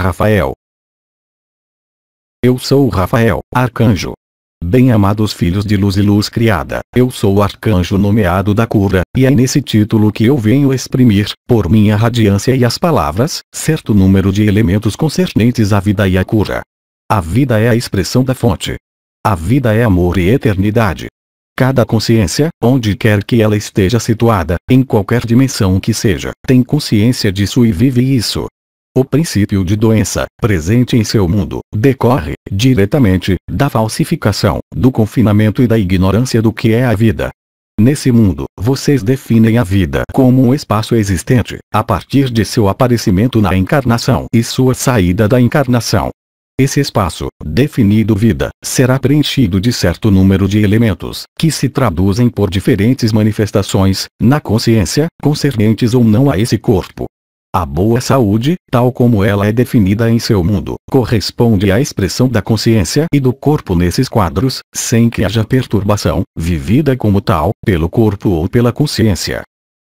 Rafael. Eu sou Rafael, arcanjo. Bem-amados filhos de luz e luz criada, eu sou o arcanjo nomeado da cura, e é nesse título que eu venho exprimir, por minha radiância e as palavras, certo número de elementos concernentes à vida e à cura. A vida é a expressão da fonte. A vida é amor e eternidade. Cada consciência, onde quer que ela esteja situada, em qualquer dimensão que seja, tem consciência disso e vive isso, o princípio de doença, presente em seu mundo, decorre, diretamente, da falsificação, do confinamento e da ignorância do que é a vida. Nesse mundo, vocês definem a vida como um espaço existente, a partir de seu aparecimento na encarnação e sua saída da encarnação. Esse espaço, definido vida, será preenchido de certo número de elementos, que se traduzem por diferentes manifestações, na consciência, concernentes ou não a esse corpo, a boa saúde, tal como ela é definida em seu mundo, corresponde à expressão da consciência e do corpo nesses quadros, sem que haja perturbação, vivida como tal, pelo corpo ou pela consciência.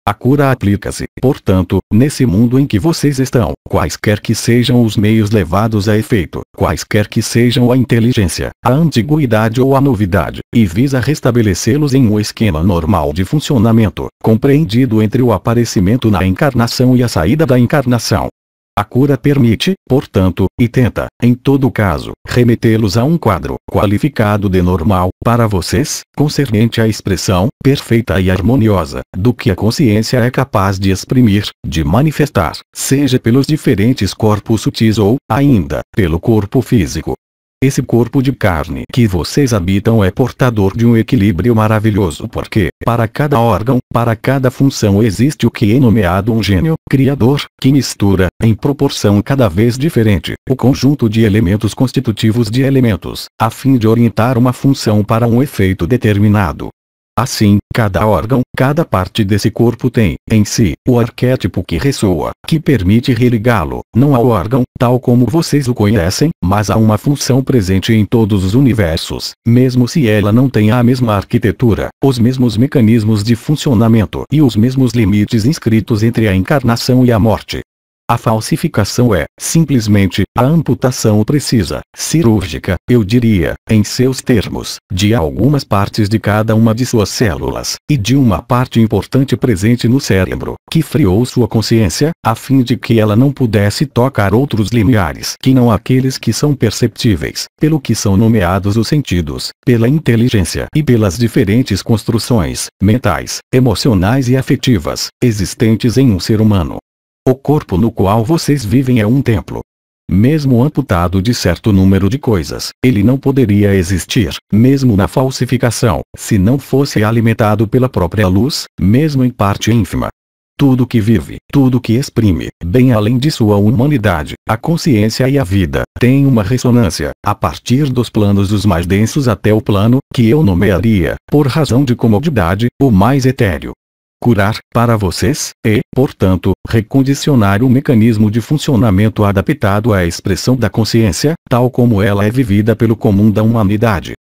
A cura aplica-se, portanto, nesse mundo em que vocês estão, quaisquer que sejam os meios levados a efeito, quaisquer que sejam a inteligência, a antiguidade ou a novidade, e visa restabelecê-los em um esquema normal de funcionamento, compreendido entre o aparecimento na encarnação e a saída da encarnação. A cura permite, portanto, e tenta, em todo caso, remetê-los a um quadro qualificado de normal, para vocês, concernente à expressão, perfeita e harmoniosa, do que a consciência é capaz de exprimir, de manifestar, seja pelos diferentes corpos sutis ou, ainda, pelo corpo físico. Esse corpo de carne que vocês habitam é portador de um equilíbrio maravilhoso porque, para cada órgão, para cada função existe o que é nomeado um gênio, criador, que mistura, em proporção cada vez diferente, o conjunto de elementos constitutivos de elementos, a fim de orientar uma função para um efeito determinado. Assim, cada órgão, cada parte desse corpo tem, em si, o arquétipo que ressoa, que permite religá-lo, não ao órgão, tal como vocês o conhecem, mas a uma função presente em todos os universos, mesmo se ela não tenha a mesma arquitetura, os mesmos mecanismos de funcionamento e os mesmos limites inscritos entre a encarnação e a morte. A falsificação é, simplesmente, a amputação precisa, cirúrgica, eu diria, em seus termos, de algumas partes de cada uma de suas células, e de uma parte importante presente no cérebro, que friou sua consciência, a fim de que ela não pudesse tocar outros limiares que não aqueles que são perceptíveis, pelo que são nomeados os sentidos, pela inteligência e pelas diferentes construções, mentais, emocionais e afetivas, existentes em um ser humano. O corpo no qual vocês vivem é um templo. Mesmo amputado de certo número de coisas, ele não poderia existir, mesmo na falsificação, se não fosse alimentado pela própria luz, mesmo em parte ínfima. Tudo que vive, tudo que exprime, bem além de sua humanidade, a consciência e a vida, tem uma ressonância, a partir dos planos dos mais densos até o plano, que eu nomearia, por razão de comodidade, o mais etéreo, curar para vocês, e, portanto, recondicionar o mecanismo de funcionamento adaptado à expressão da consciência, tal como ela é vivida pelo comum da humanidade.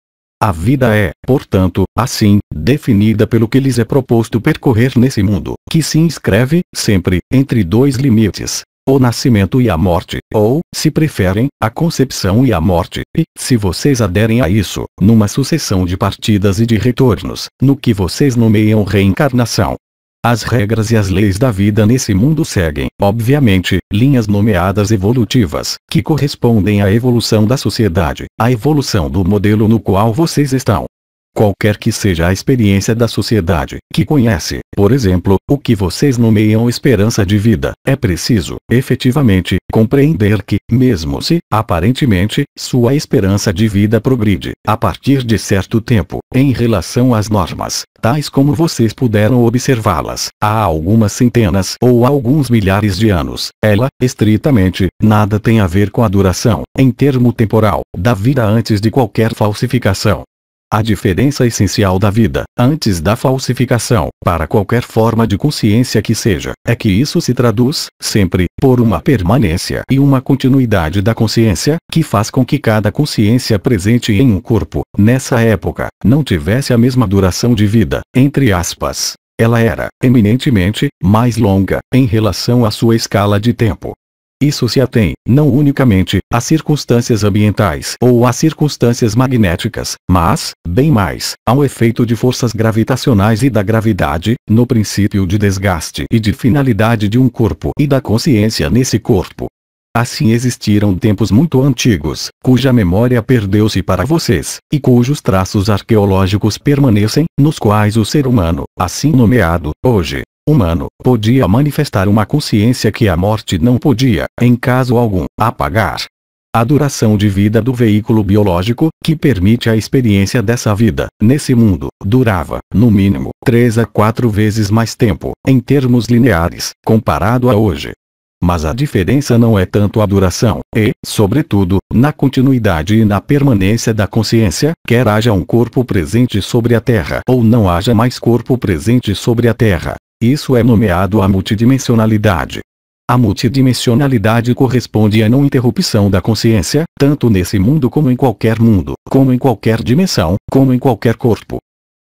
A vida é, portanto, assim, definida pelo que lhes é proposto percorrer nesse mundo, que se inscreve, sempre, entre dois limites, o nascimento e a morte, ou, se preferem, a concepção e a morte, e, se vocês aderem a isso, numa sucessão de partidas e de retornos, no que vocês nomeiam reencarnação. As regras e as leis da vida nesse mundo seguem, obviamente, linhas nomeadas evolutivas, que correspondem à evolução da sociedade, à evolução do modelo no qual vocês estão qualquer que seja a experiência da sociedade que conhece, por exemplo, o que vocês nomeiam esperança de vida, é preciso, efetivamente, compreender que, mesmo se, aparentemente, sua esperança de vida progride, a partir de certo tempo, em relação às normas, tais como vocês puderam observá-las, há algumas centenas ou alguns milhares de anos, ela, estritamente, nada tem a ver com a duração, em termo temporal, da vida antes de qualquer falsificação, a diferença essencial da vida, antes da falsificação, para qualquer forma de consciência que seja, é que isso se traduz, sempre, por uma permanência e uma continuidade da consciência, que faz com que cada consciência presente em um corpo, nessa época, não tivesse a mesma duração de vida, entre aspas. Ela era, eminentemente, mais longa, em relação à sua escala de tempo, isso se atém, não unicamente, a circunstâncias ambientais ou a circunstâncias magnéticas, mas, bem mais, ao efeito de forças gravitacionais e da gravidade, no princípio de desgaste e de finalidade de um corpo e da consciência nesse corpo. Assim existiram tempos muito antigos, cuja memória perdeu-se para vocês, e cujos traços arqueológicos permanecem, nos quais o ser humano, assim nomeado, hoje, humano podia manifestar uma consciência que a morte não podia, em caso algum, apagar. A duração de vida do veículo biológico, que permite a experiência dessa vida, nesse mundo, durava, no mínimo, 3 a 4 vezes mais tempo, em termos lineares, comparado a hoje. Mas a diferença não é tanto a duração, e, sobretudo, na continuidade e na permanência da consciência, quer haja um corpo presente sobre a Terra ou não haja mais corpo presente sobre a Terra. Isso é nomeado a multidimensionalidade. A multidimensionalidade corresponde à não interrupção da consciência, tanto nesse mundo como em qualquer mundo, como em qualquer dimensão, como em qualquer corpo.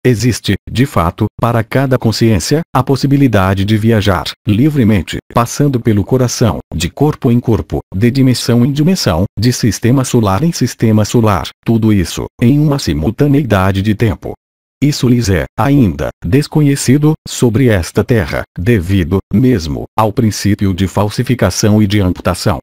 Existe, de fato, para cada consciência, a possibilidade de viajar, livremente, passando pelo coração, de corpo em corpo, de dimensão em dimensão, de sistema solar em sistema solar, tudo isso, em uma simultaneidade de tempo. Isso lhes é, ainda, desconhecido, sobre esta terra, devido, mesmo, ao princípio de falsificação e de amputação.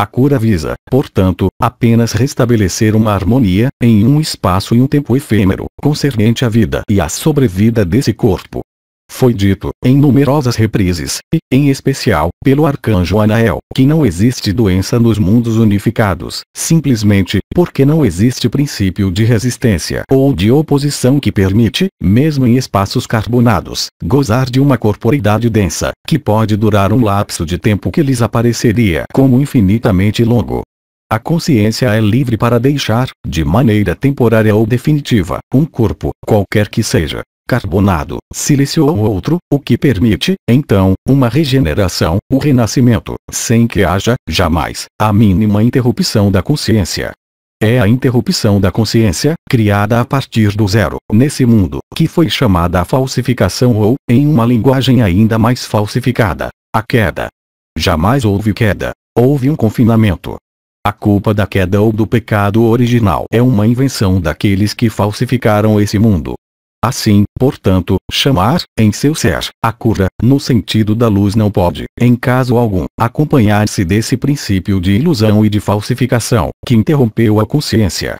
A cura visa, portanto, apenas restabelecer uma harmonia, em um espaço e um tempo efêmero, concernente à vida e à sobrevida desse corpo foi dito, em numerosas reprises, e, em especial, pelo arcanjo Anael, que não existe doença nos mundos unificados, simplesmente, porque não existe princípio de resistência ou de oposição que permite, mesmo em espaços carbonados, gozar de uma corporeidade densa, que pode durar um lapso de tempo que lhes apareceria como infinitamente longo. A consciência é livre para deixar, de maneira temporária ou definitiva, um corpo, qualquer que seja, carbonado, silício ou outro, o que permite, então, uma regeneração, o renascimento, sem que haja, jamais, a mínima interrupção da consciência. É a interrupção da consciência, criada a partir do zero, nesse mundo, que foi chamada a falsificação ou, em uma linguagem ainda mais falsificada, a queda. Jamais houve queda, houve um confinamento. A culpa da queda ou do pecado original é uma invenção daqueles que falsificaram esse mundo, Assim, portanto, chamar, em seu ser, a cura, no sentido da luz não pode, em caso algum, acompanhar-se desse princípio de ilusão e de falsificação, que interrompeu a consciência.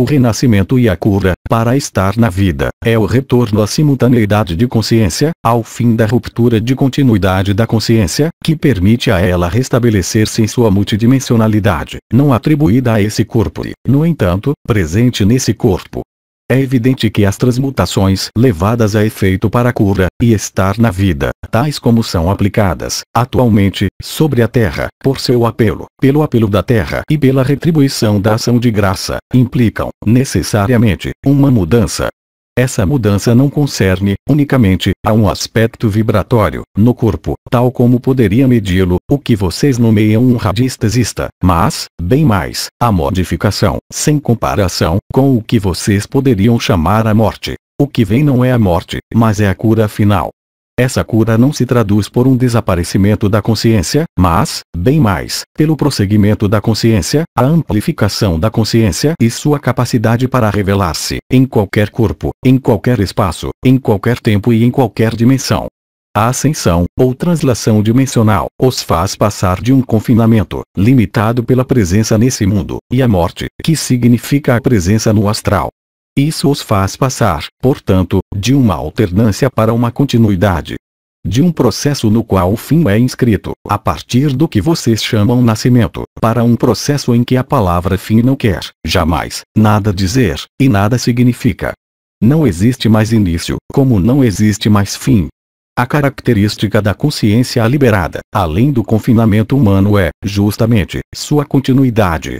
O renascimento e a cura, para estar na vida, é o retorno à simultaneidade de consciência, ao fim da ruptura de continuidade da consciência, que permite a ela restabelecer-se em sua multidimensionalidade, não atribuída a esse corpo e, no entanto, presente nesse corpo, é evidente que as transmutações levadas a efeito para a cura e estar na vida, tais como são aplicadas atualmente sobre a Terra, por seu apelo, pelo apelo da Terra e pela retribuição da ação de graça, implicam necessariamente uma mudança essa mudança não concerne, unicamente, a um aspecto vibratório, no corpo, tal como poderia medi-lo, o que vocês nomeiam um radiestesista, mas, bem mais, a modificação, sem comparação, com o que vocês poderiam chamar a morte. O que vem não é a morte, mas é a cura final. Essa cura não se traduz por um desaparecimento da consciência, mas, bem mais, pelo prosseguimento da consciência, a amplificação da consciência e sua capacidade para revelar-se, em qualquer corpo, em qualquer espaço, em qualquer tempo e em qualquer dimensão. A ascensão, ou translação dimensional, os faz passar de um confinamento, limitado pela presença nesse mundo, e a morte, que significa a presença no astral, isso os faz passar, portanto, de uma alternância para uma continuidade. De um processo no qual o fim é inscrito, a partir do que vocês chamam nascimento, para um processo em que a palavra fim não quer, jamais, nada dizer, e nada significa. Não existe mais início, como não existe mais fim. A característica da consciência liberada, além do confinamento humano é, justamente, sua continuidade,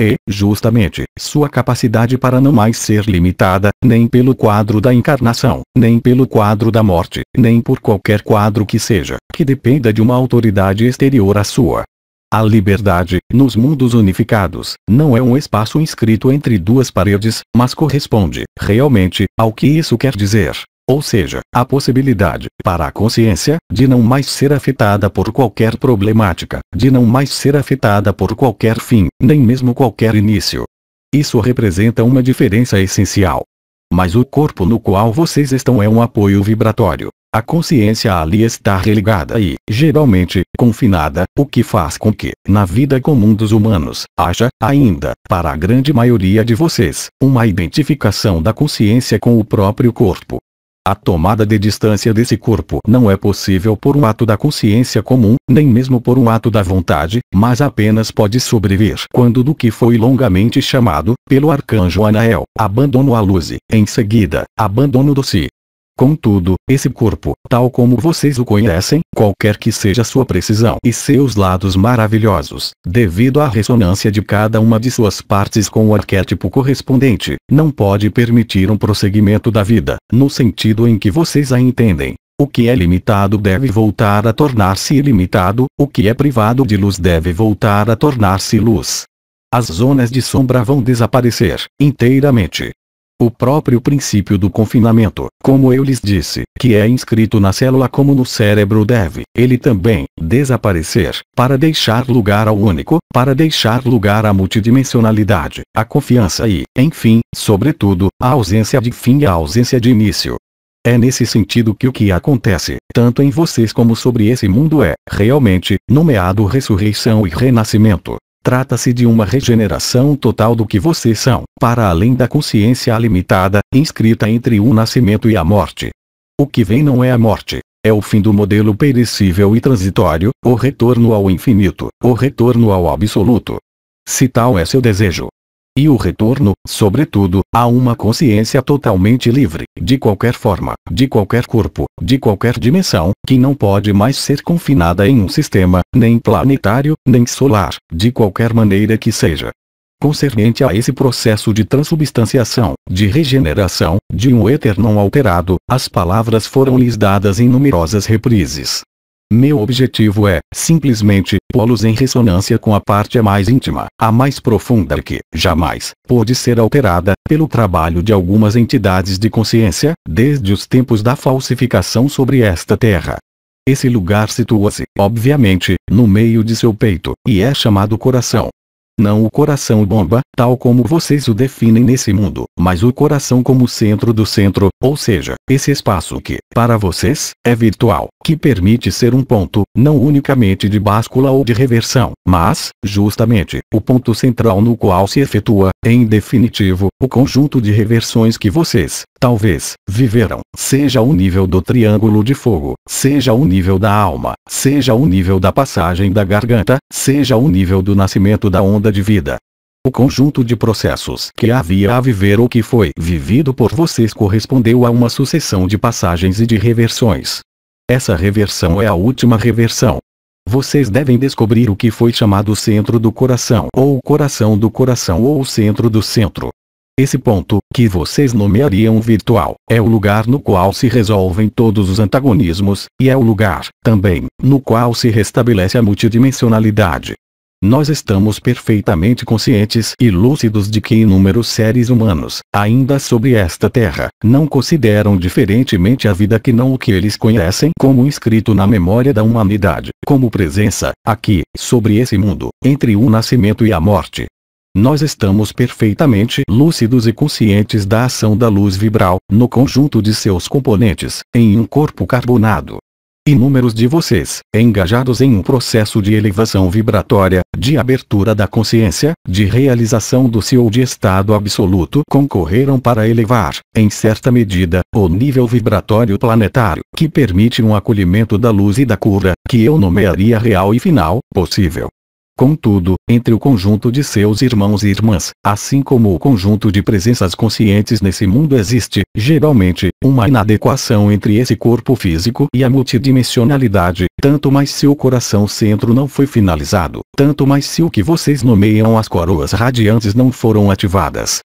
é, justamente, sua capacidade para não mais ser limitada, nem pelo quadro da encarnação, nem pelo quadro da morte, nem por qualquer quadro que seja, que dependa de uma autoridade exterior à sua. A liberdade, nos mundos unificados, não é um espaço inscrito entre duas paredes, mas corresponde, realmente, ao que isso quer dizer ou seja, a possibilidade, para a consciência, de não mais ser afetada por qualquer problemática, de não mais ser afetada por qualquer fim, nem mesmo qualquer início. Isso representa uma diferença essencial. Mas o corpo no qual vocês estão é um apoio vibratório. A consciência ali está relegada e, geralmente, confinada, o que faz com que, na vida comum dos humanos, haja, ainda, para a grande maioria de vocês, uma identificação da consciência com o próprio corpo. A tomada de distância desse corpo não é possível por um ato da consciência comum, nem mesmo por um ato da vontade, mas apenas pode sobreviver quando do que foi longamente chamado, pelo arcanjo Anael, abandono a luz, em seguida, abandono do si, Contudo, esse corpo, tal como vocês o conhecem, qualquer que seja sua precisão e seus lados maravilhosos, devido à ressonância de cada uma de suas partes com o arquétipo correspondente, não pode permitir um prosseguimento da vida, no sentido em que vocês a entendem. O que é limitado deve voltar a tornar-se ilimitado, o que é privado de luz deve voltar a tornar-se luz. As zonas de sombra vão desaparecer, inteiramente. O próprio princípio do confinamento, como eu lhes disse, que é inscrito na célula como no cérebro deve, ele também, desaparecer, para deixar lugar ao único, para deixar lugar à multidimensionalidade, à confiança e, enfim, sobretudo, à ausência de fim e à ausência de início. É nesse sentido que o que acontece, tanto em vocês como sobre esse mundo é, realmente, nomeado ressurreição e renascimento. Trata-se de uma regeneração total do que vocês são, para além da consciência limitada, inscrita entre o nascimento e a morte. O que vem não é a morte, é o fim do modelo perecível e transitório, o retorno ao infinito, o retorno ao absoluto. Se tal é seu desejo, e o retorno, sobretudo, a uma consciência totalmente livre, de qualquer forma, de qualquer corpo, de qualquer dimensão, que não pode mais ser confinada em um sistema, nem planetário, nem solar, de qualquer maneira que seja. Concernente a esse processo de transubstanciação, de regeneração, de um éter não alterado, as palavras foram lhes dadas em numerosas reprises. Meu objetivo é, simplesmente, pô-los em ressonância com a parte mais íntima, a mais profunda que, jamais, pôde ser alterada, pelo trabalho de algumas entidades de consciência, desde os tempos da falsificação sobre esta terra. Esse lugar situa-se, obviamente, no meio de seu peito, e é chamado coração. Não o coração bomba, tal como vocês o definem nesse mundo, mas o coração como centro do centro, ou seja, esse espaço que, para vocês, é virtual, que permite ser um ponto, não unicamente de báscula ou de reversão, mas, justamente, o ponto central no qual se efetua, em definitivo, o conjunto de reversões que vocês, talvez, viveram, seja o nível do triângulo de fogo, seja o nível da alma, seja o nível da passagem da garganta, seja o nível do nascimento da onda perda de vida. O conjunto de processos que havia a viver ou que foi vivido por vocês correspondeu a uma sucessão de passagens e de reversões. Essa reversão é a última reversão. Vocês devem descobrir o que foi chamado centro do coração ou coração do coração ou centro do centro. Esse ponto, que vocês nomeariam virtual, é o lugar no qual se resolvem todos os antagonismos, e é o lugar, também, no qual se restabelece a multidimensionalidade, nós estamos perfeitamente conscientes e lúcidos de que inúmeros seres humanos, ainda sobre esta terra, não consideram diferentemente a vida que não o que eles conhecem como inscrito na memória da humanidade, como presença, aqui, sobre esse mundo, entre o nascimento e a morte. Nós estamos perfeitamente lúcidos e conscientes da ação da luz vibral, no conjunto de seus componentes, em um corpo carbonado, Inúmeros de vocês, engajados em um processo de elevação vibratória, de abertura da consciência, de realização do seu ou de estado absoluto concorreram para elevar, em certa medida, o nível vibratório planetário, que permite um acolhimento da luz e da cura, que eu nomearia real e final, possível. Contudo, entre o conjunto de seus irmãos e irmãs, assim como o conjunto de presenças conscientes nesse mundo existe, geralmente, uma inadequação entre esse corpo físico e a multidimensionalidade, tanto mais se o coração centro não foi finalizado, tanto mais se o que vocês nomeiam as coroas radiantes não foram ativadas,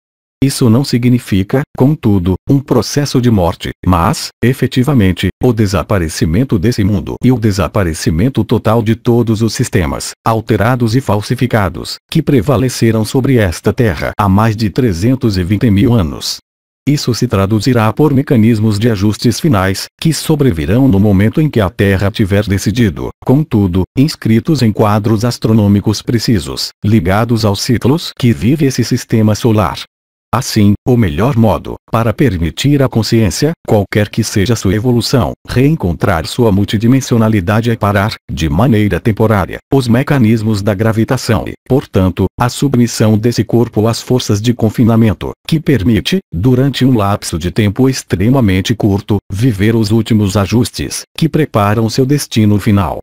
isso não significa, contudo, um processo de morte, mas, efetivamente, o desaparecimento desse mundo e o desaparecimento total de todos os sistemas, alterados e falsificados, que prevaleceram sobre esta Terra há mais de 320 mil anos. Isso se traduzirá por mecanismos de ajustes finais, que sobrevirão no momento em que a Terra tiver decidido, contudo, inscritos em quadros astronômicos precisos, ligados aos ciclos que vive esse sistema solar. Assim, o melhor modo, para permitir à consciência, qualquer que seja sua evolução, reencontrar sua multidimensionalidade é parar, de maneira temporária, os mecanismos da gravitação e, portanto, a submissão desse corpo às forças de confinamento, que permite, durante um lapso de tempo extremamente curto, viver os últimos ajustes, que preparam seu destino final.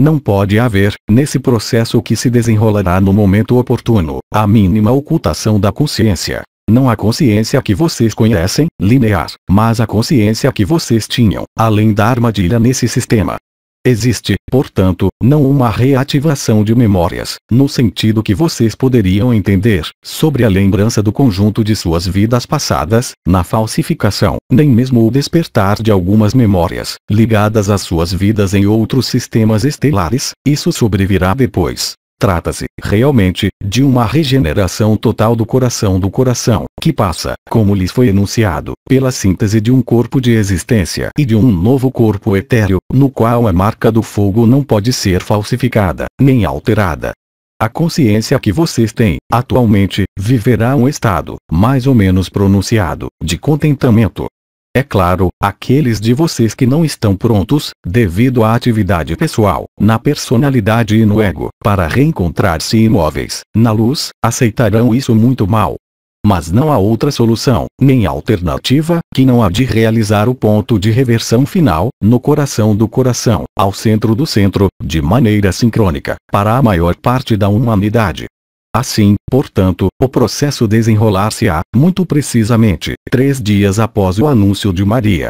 Não pode haver, nesse processo que se desenrolará no momento oportuno, a mínima ocultação da consciência, não a consciência que vocês conhecem, linear, mas a consciência que vocês tinham, além da armadilha nesse sistema. Existe, portanto, não uma reativação de memórias, no sentido que vocês poderiam entender, sobre a lembrança do conjunto de suas vidas passadas, na falsificação, nem mesmo o despertar de algumas memórias, ligadas às suas vidas em outros sistemas estelares, isso sobrevirá depois. Trata-se, realmente, de uma regeneração total do coração do coração, que passa, como lhes foi enunciado, pela síntese de um corpo de existência e de um novo corpo etéreo, no qual a marca do fogo não pode ser falsificada, nem alterada. A consciência que vocês têm, atualmente, viverá um estado, mais ou menos pronunciado, de contentamento, é claro, aqueles de vocês que não estão prontos, devido à atividade pessoal, na personalidade e no ego, para reencontrar-se imóveis, na luz, aceitarão isso muito mal. Mas não há outra solução, nem alternativa, que não há de realizar o ponto de reversão final, no coração do coração, ao centro do centro, de maneira sincrônica, para a maior parte da humanidade. Assim, portanto, o processo desenrolar-se-á, muito precisamente, três dias após o anúncio de Maria.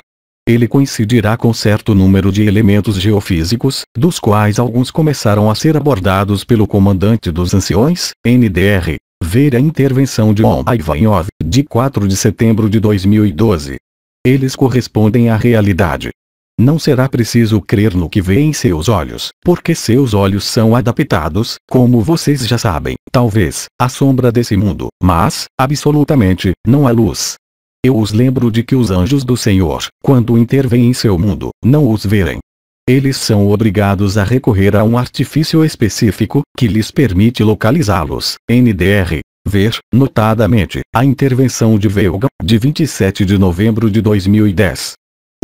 Ele coincidirá com certo número de elementos geofísicos, dos quais alguns começaram a ser abordados pelo comandante dos anciões, NDR. Ver a intervenção de On Ivanov, de 4 de setembro de 2012. Eles correspondem à realidade, não será preciso crer no que vê em seus olhos, porque seus olhos são adaptados, como vocês já sabem, talvez, à sombra desse mundo, mas, absolutamente, não à luz. Eu os lembro de que os anjos do Senhor, quando intervêm em seu mundo, não os verem. Eles são obrigados a recorrer a um artifício específico, que lhes permite localizá-los, NDR, ver, notadamente, a intervenção de Veiga, de 27 de novembro de 2010.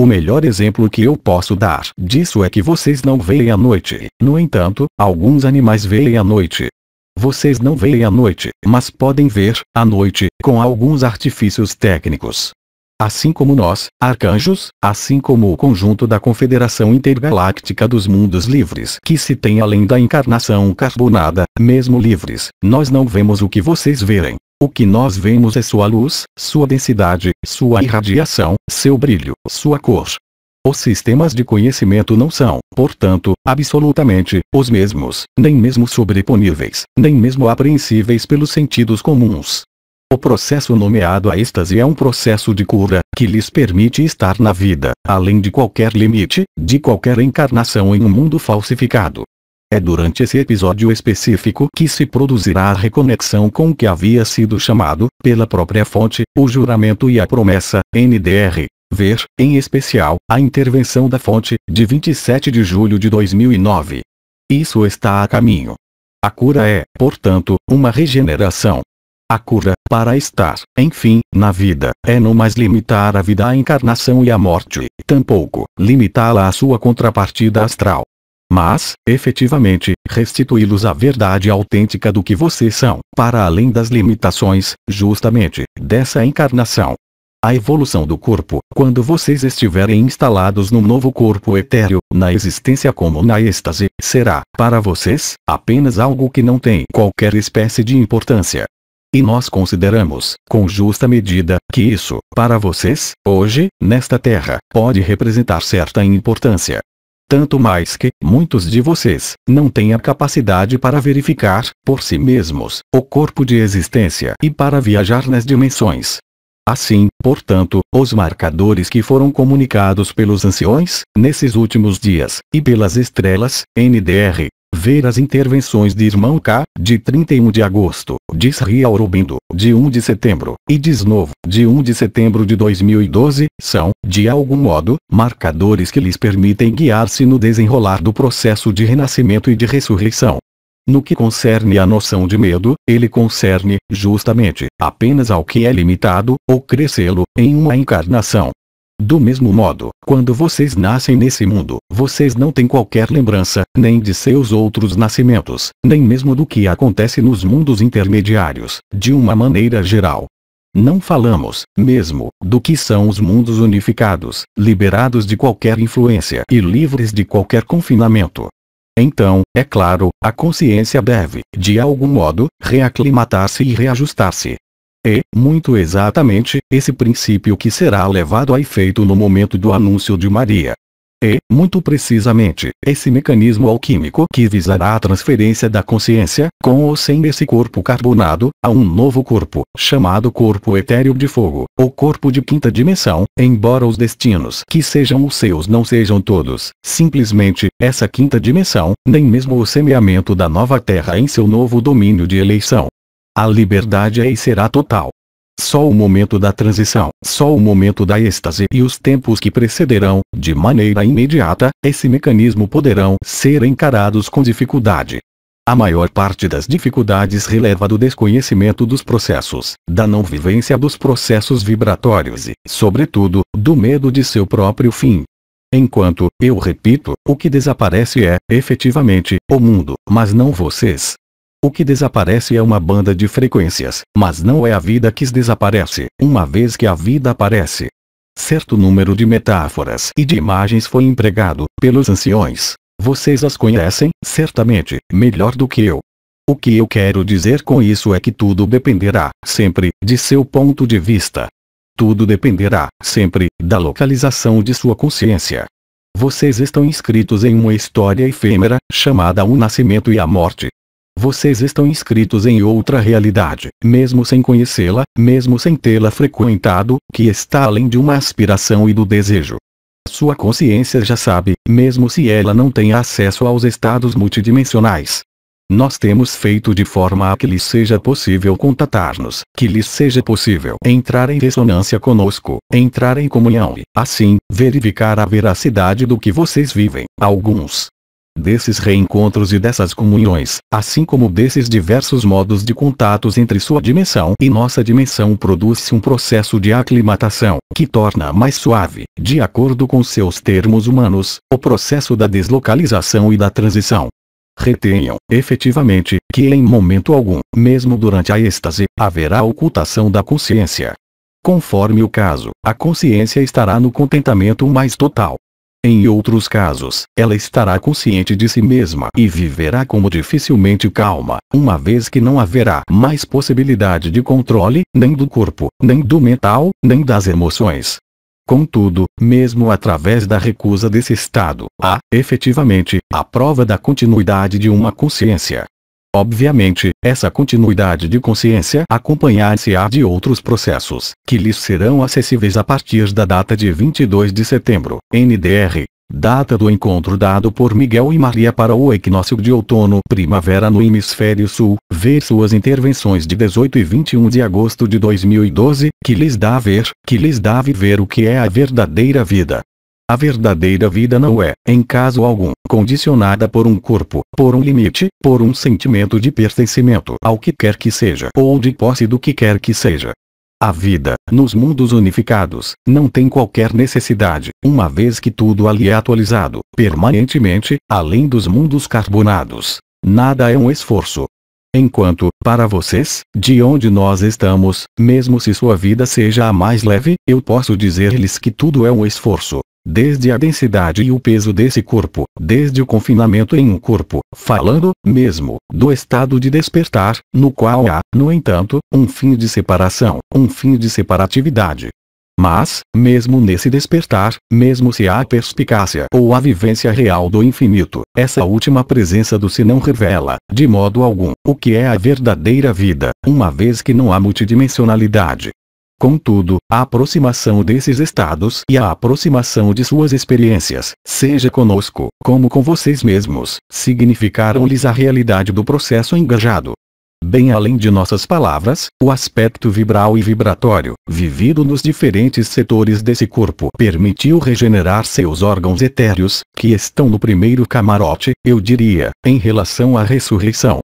O melhor exemplo que eu posso dar disso é que vocês não veem à noite. No entanto, alguns animais veem à noite. Vocês não veem à noite, mas podem ver, à noite, com alguns artifícios técnicos. Assim como nós, arcanjos, assim como o conjunto da Confederação Intergaláctica dos Mundos Livres que se tem além da encarnação carbonada, mesmo livres, nós não vemos o que vocês verem. O que nós vemos é sua luz, sua densidade, sua irradiação, seu brilho, sua cor. Os sistemas de conhecimento não são, portanto, absolutamente, os mesmos, nem mesmo sobreponíveis, nem mesmo apreensíveis pelos sentidos comuns. O processo nomeado a êxtase é um processo de cura, que lhes permite estar na vida, além de qualquer limite, de qualquer encarnação em um mundo falsificado, é durante esse episódio específico que se produzirá a reconexão com o que havia sido chamado, pela própria fonte, o juramento e a promessa, NDR. Ver, em especial, a intervenção da fonte, de 27 de julho de 2009. Isso está a caminho. A cura é, portanto, uma regeneração. A cura, para estar, enfim, na vida, é não mais limitar a vida à encarnação e à morte, tampouco limitá-la à sua contrapartida astral mas, efetivamente, restituí-los à verdade autêntica do que vocês são, para além das limitações, justamente, dessa encarnação. A evolução do corpo, quando vocês estiverem instalados no novo corpo etéreo, na existência como na êxtase, será, para vocês, apenas algo que não tem qualquer espécie de importância. E nós consideramos, com justa medida, que isso, para vocês, hoje, nesta Terra, pode representar certa importância tanto mais que muitos de vocês não têm a capacidade para verificar, por si mesmos, o corpo de existência e para viajar nas dimensões. Assim, portanto, os marcadores que foram comunicados pelos anciões, nesses últimos dias, e pelas estrelas, NDR, Ver as intervenções de Irmão K, de 31 de agosto, diz Ria Aurobindo, de 1 de setembro, e diz Novo, de 1 de setembro de 2012, são, de algum modo, marcadores que lhes permitem guiar-se no desenrolar do processo de renascimento e de ressurreição. No que concerne a noção de medo, ele concerne, justamente, apenas ao que é limitado, ou crescê-lo, em uma encarnação. Do mesmo modo, quando vocês nascem nesse mundo, vocês não têm qualquer lembrança, nem de seus outros nascimentos, nem mesmo do que acontece nos mundos intermediários, de uma maneira geral. Não falamos, mesmo, do que são os mundos unificados, liberados de qualquer influência e livres de qualquer confinamento. Então, é claro, a consciência deve, de algum modo, reaclimatar-se e reajustar-se, é, muito exatamente, esse princípio que será levado a efeito no momento do anúncio de Maria. É, muito precisamente, esse mecanismo alquímico que visará a transferência da consciência, com ou sem esse corpo carbonado, a um novo corpo, chamado corpo etéreo de fogo, ou corpo de quinta dimensão, embora os destinos que sejam os seus não sejam todos, simplesmente, essa quinta dimensão, nem mesmo o semeamento da nova terra em seu novo domínio de eleição, a liberdade é e será total. Só o momento da transição, só o momento da êxtase e os tempos que precederão, de maneira imediata, esse mecanismo poderão ser encarados com dificuldade. A maior parte das dificuldades releva do desconhecimento dos processos, da não vivência dos processos vibratórios e, sobretudo, do medo de seu próprio fim. Enquanto, eu repito, o que desaparece é, efetivamente, o mundo, mas não vocês. O que desaparece é uma banda de frequências, mas não é a vida que desaparece, uma vez que a vida aparece. Certo número de metáforas e de imagens foi empregado pelos anciões. Vocês as conhecem, certamente, melhor do que eu. O que eu quero dizer com isso é que tudo dependerá, sempre, de seu ponto de vista. Tudo dependerá, sempre, da localização de sua consciência. Vocês estão inscritos em uma história efêmera, chamada O Nascimento e a Morte, vocês estão inscritos em outra realidade, mesmo sem conhecê-la, mesmo sem tê-la frequentado, que está além de uma aspiração e do desejo. Sua consciência já sabe, mesmo se ela não tem acesso aos estados multidimensionais. Nós temos feito de forma a que lhes seja possível contatar-nos, que lhes seja possível entrar em ressonância conosco, entrar em comunhão e, assim, verificar a veracidade do que vocês vivem. Alguns, desses reencontros e dessas comunhões, assim como desses diversos modos de contatos entre sua dimensão e nossa dimensão produz-se um processo de aclimatação, que torna mais suave, de acordo com seus termos humanos, o processo da deslocalização e da transição. Retenham, efetivamente, que em momento algum, mesmo durante a êxtase, haverá ocultação da consciência. Conforme o caso, a consciência estará no contentamento mais total, em outros casos, ela estará consciente de si mesma e viverá como dificilmente calma, uma vez que não haverá mais possibilidade de controle, nem do corpo, nem do mental, nem das emoções. Contudo, mesmo através da recusa desse estado, há, efetivamente, a prova da continuidade de uma consciência, Obviamente, essa continuidade de consciência acompanhar-se-á de outros processos, que lhes serão acessíveis a partir da data de 22 de setembro, NDR, data do encontro dado por Miguel e Maria para o equinócio de outono-primavera no hemisfério sul, ver suas intervenções de 18 e 21 de agosto de 2012, que lhes dá ver, que lhes dá viver o que é a verdadeira vida, a verdadeira vida não é, em caso algum, condicionada por um corpo, por um limite, por um sentimento de pertencimento ao que quer que seja ou de posse do que quer que seja. A vida, nos mundos unificados, não tem qualquer necessidade, uma vez que tudo ali é atualizado, permanentemente, além dos mundos carbonados. Nada é um esforço, Enquanto, para vocês, de onde nós estamos, mesmo se sua vida seja a mais leve, eu posso dizer-lhes que tudo é um esforço desde a densidade e o peso desse corpo, desde o confinamento em um corpo, falando, mesmo, do estado de despertar, no qual há, no entanto, um fim de separação, um fim de separatividade. Mas, mesmo nesse despertar, mesmo se há a perspicácia ou a vivência real do infinito, essa última presença do se não revela, de modo algum, o que é a verdadeira vida, uma vez que não há multidimensionalidade. Contudo, a aproximação desses estados e a aproximação de suas experiências, seja conosco, como com vocês mesmos, significaram-lhes a realidade do processo engajado. Bem além de nossas palavras, o aspecto vibral e vibratório, vivido nos diferentes setores desse corpo, permitiu regenerar seus órgãos etéreos, que estão no primeiro camarote, eu diria, em relação à ressurreição.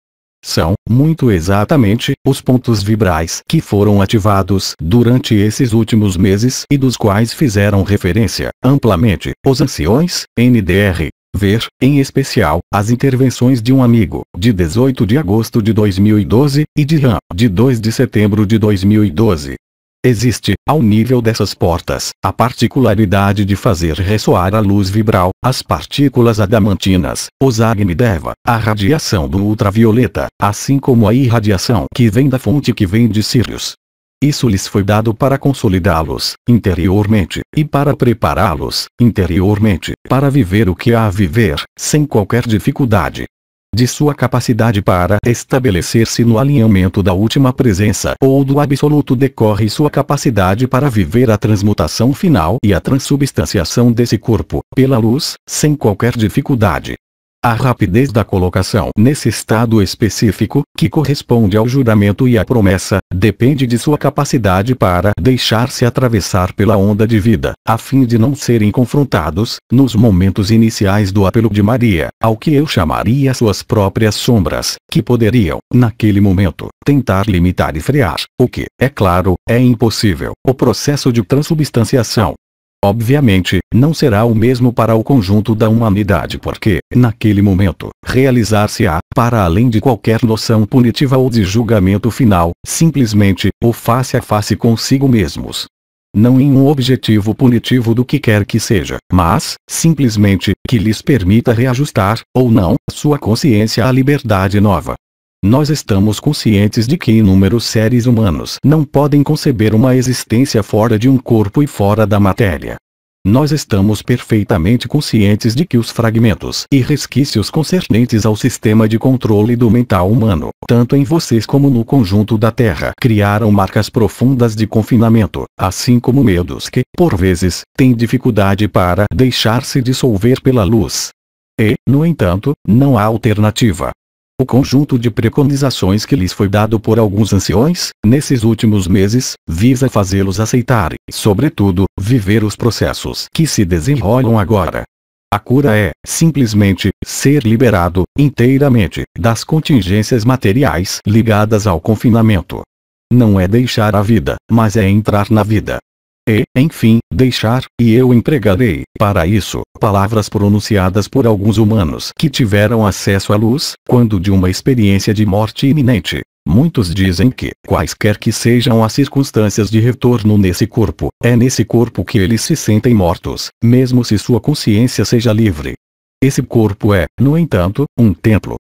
São, muito exatamente, os pontos vibrais que foram ativados durante esses últimos meses e dos quais fizeram referência, amplamente, os anciões, NDR, ver, em especial, as intervenções de um amigo, de 18 de agosto de 2012, e de RAM, de 2 de setembro de 2012. Existe, ao nível dessas portas, a particularidade de fazer ressoar a luz vibral, as partículas adamantinas, os deva, a radiação do ultravioleta, assim como a irradiação que vem da fonte que vem de Sirius. Isso lhes foi dado para consolidá-los, interiormente, e para prepará-los, interiormente, para viver o que há a viver, sem qualquer dificuldade de sua capacidade para estabelecer-se no alinhamento da última presença ou do absoluto decorre sua capacidade para viver a transmutação final e a transubstanciação desse corpo, pela luz, sem qualquer dificuldade. A rapidez da colocação nesse estado específico, que corresponde ao juramento e à promessa, depende de sua capacidade para deixar-se atravessar pela onda de vida, a fim de não serem confrontados, nos momentos iniciais do apelo de Maria, ao que eu chamaria suas próprias sombras, que poderiam, naquele momento, tentar limitar e frear, o que, é claro, é impossível. O processo de transubstanciação Obviamente, não será o mesmo para o conjunto da humanidade porque, naquele momento, realizar-se-á, para além de qualquer noção punitiva ou de julgamento final, simplesmente, o face a face consigo mesmos. Não em um objetivo punitivo do que quer que seja, mas, simplesmente, que lhes permita reajustar, ou não, sua consciência à liberdade nova. Nós estamos conscientes de que inúmeros seres humanos não podem conceber uma existência fora de um corpo e fora da matéria. Nós estamos perfeitamente conscientes de que os fragmentos e resquícios concernentes ao sistema de controle do mental humano, tanto em vocês como no conjunto da Terra, criaram marcas profundas de confinamento, assim como medos que, por vezes, têm dificuldade para deixar-se dissolver pela luz. E, no entanto, não há alternativa, o conjunto de preconizações que lhes foi dado por alguns anciões, nesses últimos meses, visa fazê-los aceitar e, sobretudo, viver os processos que se desenrolam agora. A cura é, simplesmente, ser liberado, inteiramente, das contingências materiais ligadas ao confinamento. Não é deixar a vida, mas é entrar na vida, e, enfim, deixar, e eu empregarei, para isso, palavras pronunciadas por alguns humanos que tiveram acesso à luz, quando de uma experiência de morte iminente. Muitos dizem que, quaisquer que sejam as circunstâncias de retorno nesse corpo, é nesse corpo que eles se sentem mortos, mesmo se sua consciência seja livre. Esse corpo é, no entanto, um templo,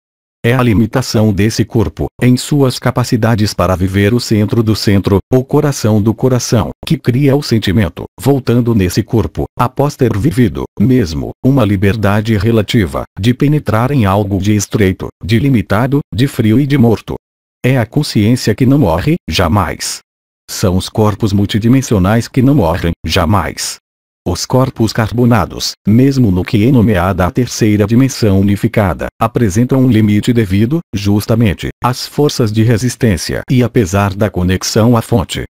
é a limitação desse corpo, em suas capacidades para viver o centro do centro, o coração do coração, que cria o sentimento, voltando nesse corpo, após ter vivido, mesmo, uma liberdade relativa, de penetrar em algo de estreito, de limitado, de frio e de morto. É a consciência que não morre, jamais. São os corpos multidimensionais que não morrem, jamais. Os corpos carbonados, mesmo no que é nomeada a terceira dimensão unificada, apresentam um limite devido, justamente, às forças de resistência e apesar da conexão à fonte.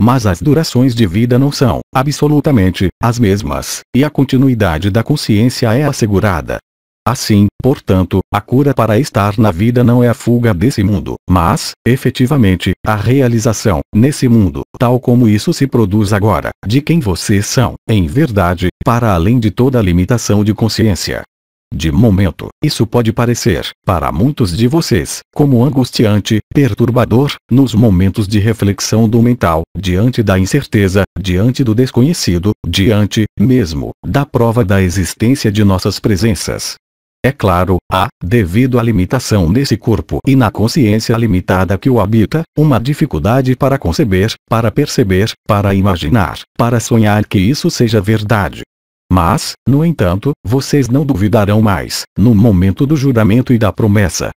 Mas as durações de vida não são, absolutamente, as mesmas, e a continuidade da consciência é assegurada, Assim, portanto, a cura para estar na vida não é a fuga desse mundo, mas, efetivamente, a realização, nesse mundo, tal como isso se produz agora, de quem vocês são, em verdade, para além de toda limitação de consciência. De momento, isso pode parecer, para muitos de vocês, como angustiante, perturbador, nos momentos de reflexão do mental, diante da incerteza, diante do desconhecido, diante, mesmo, da prova da existência de nossas presenças. É claro, há, devido à limitação desse corpo e na consciência limitada que o habita, uma dificuldade para conceber, para perceber, para imaginar, para sonhar que isso seja verdade. Mas, no entanto, vocês não duvidarão mais, no momento do juramento e da promessa,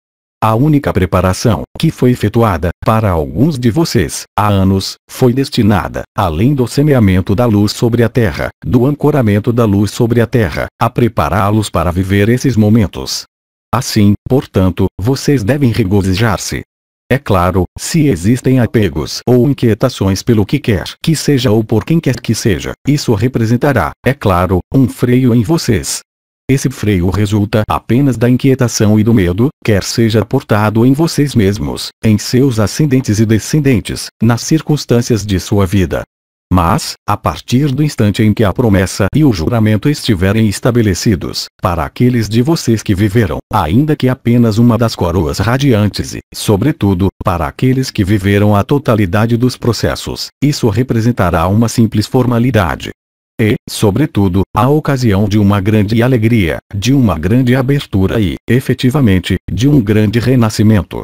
a única preparação que foi efetuada para alguns de vocês há anos foi destinada, além do semeamento da luz sobre a Terra, do ancoramento da luz sobre a Terra, a prepará-los para viver esses momentos. Assim, portanto, vocês devem regozijar-se. É claro, se existem apegos ou inquietações pelo que quer que seja ou por quem quer que seja, isso representará, é claro, um freio em vocês, esse freio resulta apenas da inquietação e do medo, quer seja portado em vocês mesmos, em seus ascendentes e descendentes, nas circunstâncias de sua vida. Mas, a partir do instante em que a promessa e o juramento estiverem estabelecidos, para aqueles de vocês que viveram, ainda que apenas uma das coroas radiantes e, sobretudo, para aqueles que viveram a totalidade dos processos, isso representará uma simples formalidade, e, sobretudo, a ocasião de uma grande alegria, de uma grande abertura e, efetivamente, de um grande renascimento.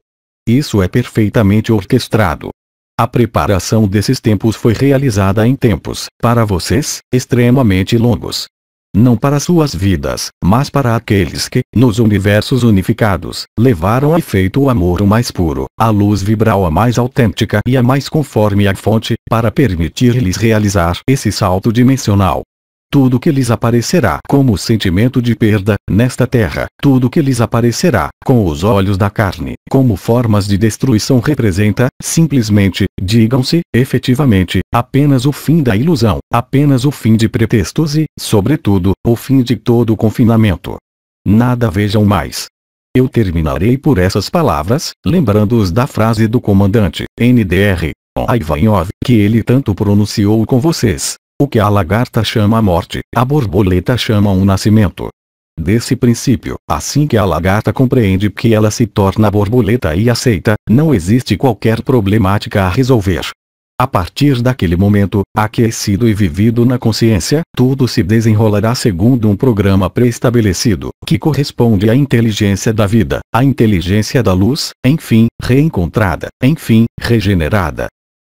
Isso é perfeitamente orquestrado. A preparação desses tempos foi realizada em tempos, para vocês, extremamente longos, não para suas vidas, mas para aqueles que, nos universos unificados, levaram a efeito o amor o mais puro, a luz vibral a mais autêntica e a mais conforme à fonte, para permitir-lhes realizar esse salto dimensional tudo que lhes aparecerá como sentimento de perda, nesta terra, tudo que lhes aparecerá, com os olhos da carne, como formas de destruição representa, simplesmente, digam-se, efetivamente, apenas o fim da ilusão, apenas o fim de pretextos e, sobretudo, o fim de todo o confinamento. Nada vejam mais. Eu terminarei por essas palavras, lembrando-os da frase do comandante, NDR, Ivanov, que ele tanto pronunciou com vocês, o que a lagarta chama a morte, a borboleta chama um nascimento. Desse princípio, assim que a lagarta compreende que ela se torna borboleta e aceita, não existe qualquer problemática a resolver. A partir daquele momento, aquecido e vivido na consciência, tudo se desenrolará segundo um programa pré-estabelecido, que corresponde à inteligência da vida, à inteligência da luz, enfim, reencontrada, enfim, regenerada,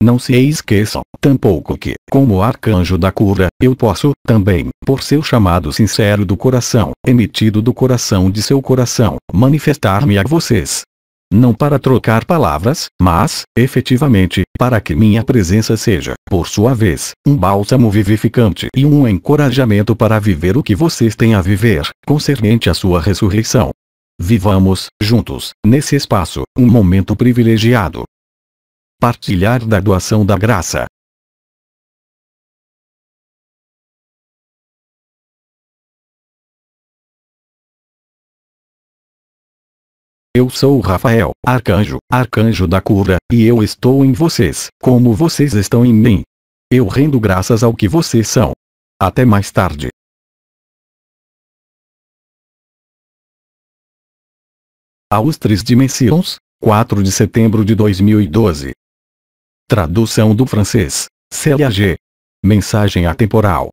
não se esqueçam, tampouco que, como arcanjo da cura, eu posso, também, por seu chamado sincero do coração, emitido do coração de seu coração, manifestar-me a vocês. Não para trocar palavras, mas, efetivamente, para que minha presença seja, por sua vez, um bálsamo vivificante e um encorajamento para viver o que vocês têm a viver, concernente à sua ressurreição. Vivamos, juntos, nesse espaço, um momento privilegiado, partilhar da doação da graça. Eu sou Rafael, arcanjo, arcanjo da cura, e eu estou em vocês, como vocês estão em mim. Eu rendo graças ao que vocês são. Até mais tarde. Aos Três 4 de setembro de 2012. Tradução do francês. CLAG. Mensagem atemporal.